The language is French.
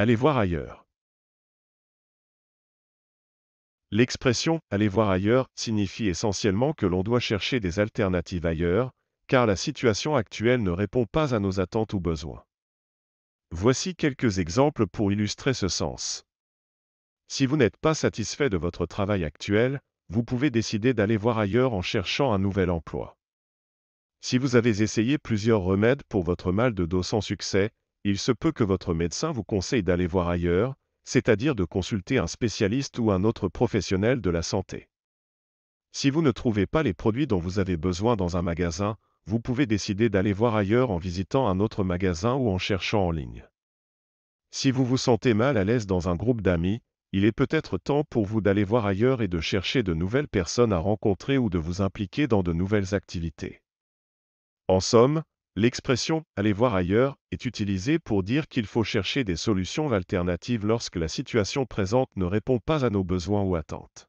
Allez voir ailleurs. L'expression aller voir ailleurs signifie essentiellement que l'on doit chercher des alternatives ailleurs, car la situation actuelle ne répond pas à nos attentes ou besoins. Voici quelques exemples pour illustrer ce sens. Si vous n'êtes pas satisfait de votre travail actuel, vous pouvez décider d'aller voir ailleurs en cherchant un nouvel emploi. Si vous avez essayé plusieurs remèdes pour votre mal de dos sans succès, il se peut que votre médecin vous conseille d'aller voir ailleurs, c'est-à-dire de consulter un spécialiste ou un autre professionnel de la santé. Si vous ne trouvez pas les produits dont vous avez besoin dans un magasin, vous pouvez décider d'aller voir ailleurs en visitant un autre magasin ou en cherchant en ligne. Si vous vous sentez mal à l'aise dans un groupe d'amis, il est peut-être temps pour vous d'aller voir ailleurs et de chercher de nouvelles personnes à rencontrer ou de vous impliquer dans de nouvelles activités. En somme, L'expression « aller voir ailleurs » est utilisée pour dire qu'il faut chercher des solutions alternatives lorsque la situation présente ne répond pas à nos besoins ou attentes.